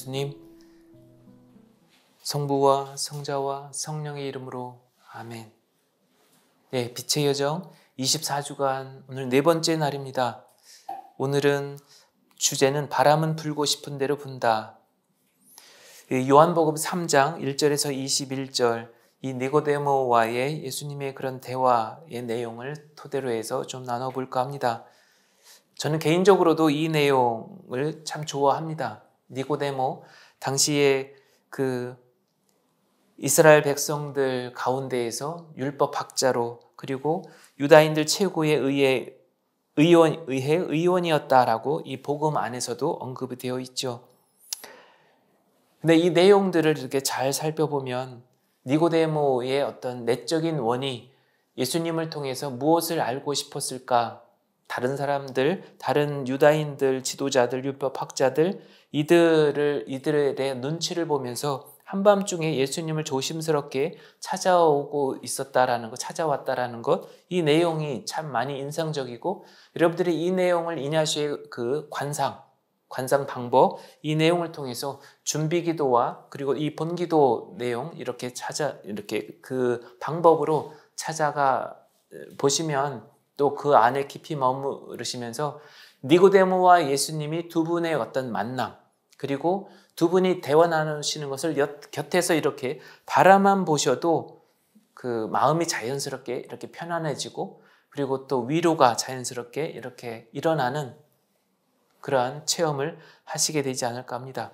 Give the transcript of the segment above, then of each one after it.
예수님, 성부와 성자와 성령의 이름으로 아멘. 네, 빛의 여정 24주간 오늘 네 번째 날입니다. 오늘은 주제는 바람은 불고 싶은 대로 분다. 요한복음 3장 1절에서 21절 이 니고데모와의 예수님의 그런 대화의 내용을 토대로 해서 좀 나눠볼까 합니다. 저는 개인적으로도 이 내용을 참 좋아합니다. 니고데모 당시에 그 이스라엘 백성들 가운데에서 율법 학자로 그리고 유다인들 최고의 의회 의원 의회 의원이었다라고 이 복음 안에서도 언급이 되어 있죠. 근데 이 내용들을 이렇게 잘 살펴보면 니고데모의 어떤 내적인 원이 예수님을 통해서 무엇을 알고 싶었을까? 다른 사람들, 다른 유다인들, 지도자들, 율법학자들 이들을 이들에 대해 눈치를 보면서 한밤중에 예수님을 조심스럽게 찾아오고 있었다라는 것, 찾아왔다라는 것, 이 내용이 참 많이 인상적이고 여러분들이 이 내용을 이냐시의 그 관상, 관상 방법 이 내용을 통해서 준비기도와 그리고 이 본기도 내용 이렇게 찾아 이렇게 그 방법으로 찾아가 보시면 또그 안에 깊이 머무르시면서 니고데모와 예수님이 두 분의 어떤 만남 그리고 두 분이 대화 나누시는 것을 곁에서 이렇게 바라만 보셔도 그 마음이 자연스럽게 이렇게 편안해지고 그리고 또 위로가 자연스럽게 이렇게 일어나는 그러한 체험을 하시게 되지 않을까 합니다.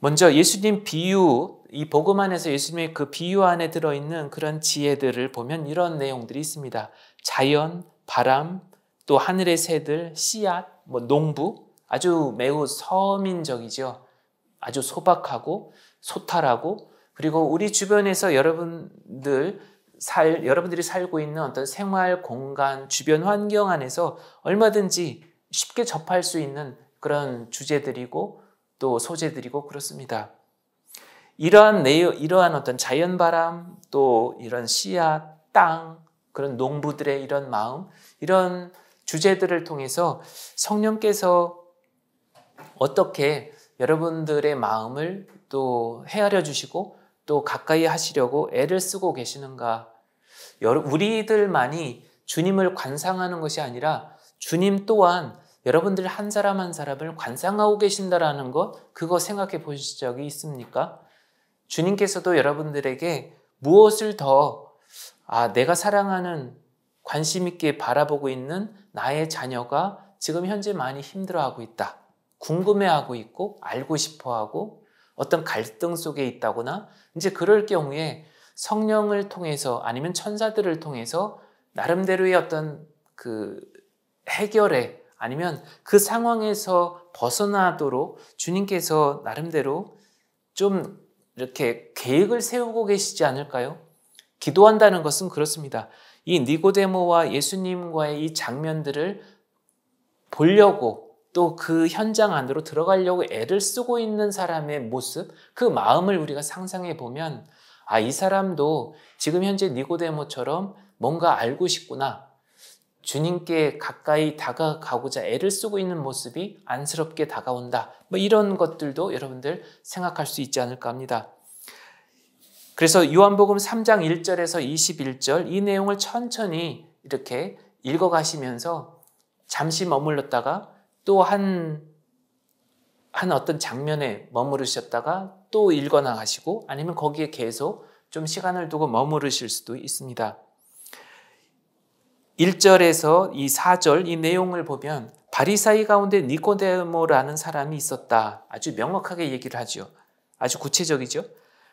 먼저 예수님 비유, 이 복음 안에서 예수님의 그 비유 안에 들어있는 그런 지혜들을 보면 이런 내용들이 있습니다. 자연, 바람, 또 하늘의 새들, 씨앗, 뭐 농부 아주 매우 서민적이죠. 아주 소박하고 소탈하고 그리고 우리 주변에서 여러분들 살 여러분들이 살고 있는 어떤 생활 공간, 주변 환경 안에서 얼마든지 쉽게 접할 수 있는 그런 주제들이고 또 소재들이고 그렇습니다. 이러한 내 이러한 어떤 자연 바람, 또 이런 씨앗, 땅, 그런 농부들의 이런 마음, 이런 주제들을 통해서 성령께서 어떻게 여러분들의 마음을 또 헤아려 주시고 또 가까이 하시려고 애를 쓰고 계시는가. 우리들만이 주님을 관상하는 것이 아니라 주님 또한 여러분들 한 사람 한 사람을 관상하고 계신다라는 것, 그거 생각해 보신 적이 있습니까? 주님께서도 여러분들에게 무엇을 더 아, 내가 사랑하는 관심 있게 바라보고 있는 나의 자녀가 지금 현재 많이 힘들어하고 있다. 궁금해하고 있고 알고 싶어하고 어떤 갈등 속에 있다거나 이제 그럴 경우에 성령을 통해서 아니면 천사들을 통해서 나름대로의 어떤 그 해결에 아니면 그 상황에서 벗어나도록 주님께서 나름대로 좀 이렇게 계획을 세우고 계시지 않을까요? 기도한다는 것은 그렇습니다. 이 니고데모와 예수님과의 이 장면들을 보려고 또 그 현장 안으로 들어가려고 애를 쓰고 있는 사람의 모습, 그 마음을 우리가 상상해 보면 아, 이 사람도 지금 현재 니고데모처럼 뭔가 알고 싶구나. 주님께 가까이 다가가고자 애를 쓰고 있는 모습이 안쓰럽게 다가온다. 뭐 이런 것들도 여러분들 생각할 수 있지 않을까 합니다. 그래서 요한복음 3장 1절에서 21절 이 내용을 천천히 이렇게 읽어가시면서 잠시 머물렀다가 또 한 한 어떤 장면에 머무르셨다가 또 읽어나가시고 아니면 거기에 계속 좀 시간을 두고 머무르실 수도 있습니다. 1절에서 이 4절 이 내용을 보면 바리사이 가운데 니코데모라는 사람이 있었다. 아주 명확하게 얘기를 하죠. 아주 구체적이죠.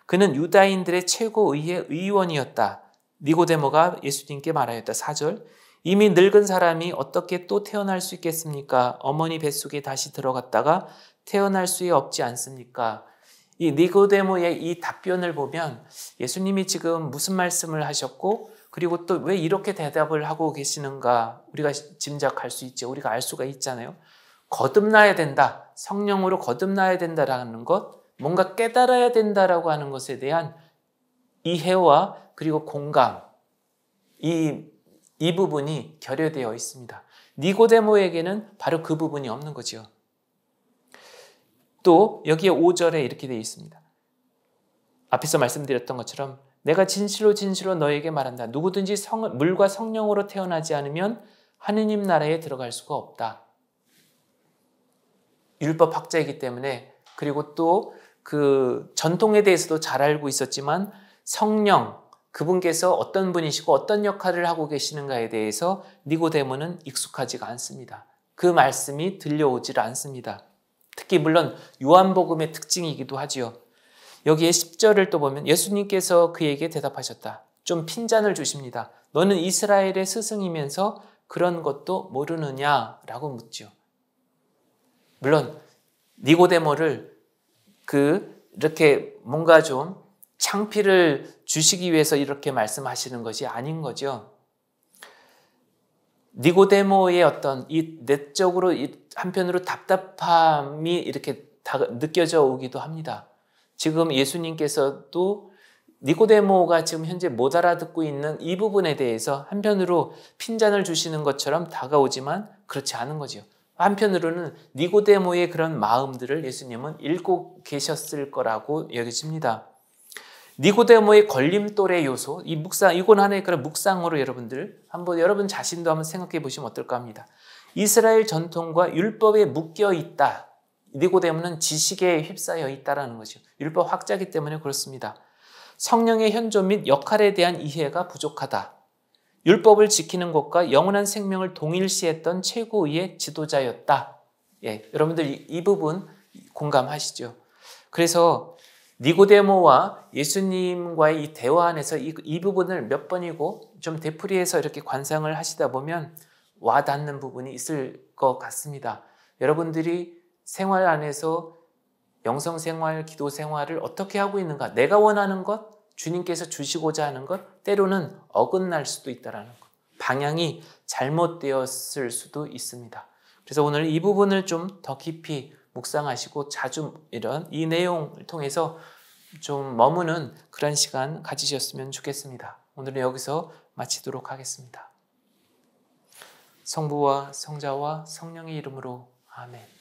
그는 유다인들의 최고의회 의원이었다. 니고데모가 예수님께 말하였다. 4절. 이미 늙은 사람이 어떻게 또 태어날 수 있겠습니까? 어머니 뱃속에 다시 들어갔다가 태어날 수 없지 않습니까? 이 니고데모의 이 답변을 보면 예수님이 지금 무슨 말씀을 하셨고 그리고 또 왜 이렇게 대답을 하고 계시는가 우리가 짐작할 수 있죠. 우리가 알 수가 있잖아요. 거듭나야 된다. 성령으로 거듭나야 된다라는 것, 뭔가 깨달아야 된다라고 하는 것에 대한 이해와 그리고 공감 이, 이 부분이 결여되어 있습니다. 니고데모에게는 바로 그 부분이 없는 거죠또 여기에 5절에 이렇게 되어 있습니다. 앞에서 말씀드렸던 것처럼 내가 진실로 진실로 너에게 말한다. 누구든지 성, 물과 성령으로 태어나지 않으면 하느님 나라에 들어갈 수가 없다. 율법 학자이기 때문에 그리고 또그 전통에 대해서도 잘 알고 있었지만 성령, 그분께서 어떤 분이시고 어떤 역할을 하고 계시는가에 대해서 니고데모는 익숙하지가 않습니다. 그 말씀이 들려오질 않습니다. 특히 물론 요한복음의 특징이기도 하지요. 여기에 10절을 또 보면 예수님께서 그에게 대답하셨다. 좀 핀잔을 주십니다. 너는 이스라엘의 스승이면서 그런 것도 모르느냐라고 묻죠. 물론 니고데모를 그 이렇게 뭔가 좀 창피를 주시기 위해서 이렇게 말씀하시는 것이 아닌 거죠. 니고데모의 어떤 이 내적으로 한편으로 답답함이 이렇게 느껴져 오기도 합니다. 지금 예수님께서도 니고데모가 지금 현재 못 알아듣고 있는 이 부분에 대해서 한편으로 핀잔을 주시는 것처럼 다가오지만 그렇지 않은 거지 한편으로는 니고데모의 그런 마음들을 예수님은 읽고 계셨을 거라고 여겨집니다. 니고데모의 걸림돌의 요소, 이 묵상, 이건 하나의 그런 묵상으로 여러분들, 한번 여러분 자신도 한번 생각해 보시면 어떨까 합니다. 이스라엘 전통과 율법에 묶여 있다. 니고데모는 지식에 휩싸여 있다라는 거죠. 율법 학자기 때문에 그렇습니다. 성령의 현존 및 역할에 대한 이해가 부족하다. 율법을 지키는 것과 영원한 생명을 동일시했던 최고의 지도자였다. 예, 여러분들 이, 이 부분 공감하시죠? 그래서 니고데모와 예수님과의 이 대화 안에서 이, 이 부분을 몇 번이고 좀 되풀이해서 이렇게 관상을 하시다 보면 와닿는 부분이 있을 것 같습니다. 여러분들이 생활 안에서 영성 생활, 기도 생활을 어떻게 하고 있는가? 내가 원하는 것, 주님께서 주시고자 하는 것 때로는 어긋날 수도 있다라는 것. 방향이 잘못되었을 수도 있습니다. 그래서 오늘 이 부분을 좀 더 깊이 묵상하시고 자주 이런 이 내용을 통해서 좀 머무는 그런 시간 가지셨으면 좋겠습니다. 오늘은 여기서 마치도록 하겠습니다. 성부와 성자와 성령의 이름으로 아멘.